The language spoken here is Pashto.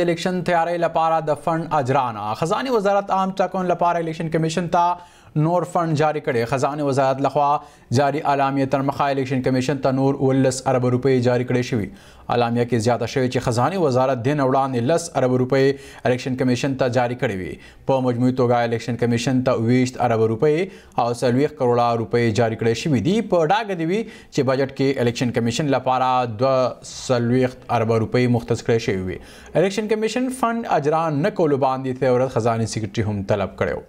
ඉලෙක්ෂන් තයාරයි ලපාරා දෆන් අජරානා. ඛසානි වසාරත් ආම් චකොන් ලපාරා ඉලෙක්ෂන් කමිෂන් තා نور فند جاری کړي خزانه وزارت لخوا جاری اعلامیه تر مخه الیکشن کمیشن ته نور 10 ارب روپۍ جاری کړي شوی اعلامیه کې زیاته شوی چې خزانه وزارت دین وړاندې 10 ارب روپۍ الیکشن کمیشن ته جاری کړي وي په مجموعي توګه الیکشن کمیشن ته 20 ارب روپۍ او 30 کروڑه روپۍ جاری کړي شوی دي په ډاګ دی چې بجټ کې الیکشن کمیشن لپاره 2 ارب روپۍ مختص کړي شوی وي الیکشن کمیشن فند اجرا نه کول باندې ته ورځ خزانه سیکریټري هم طلب کړو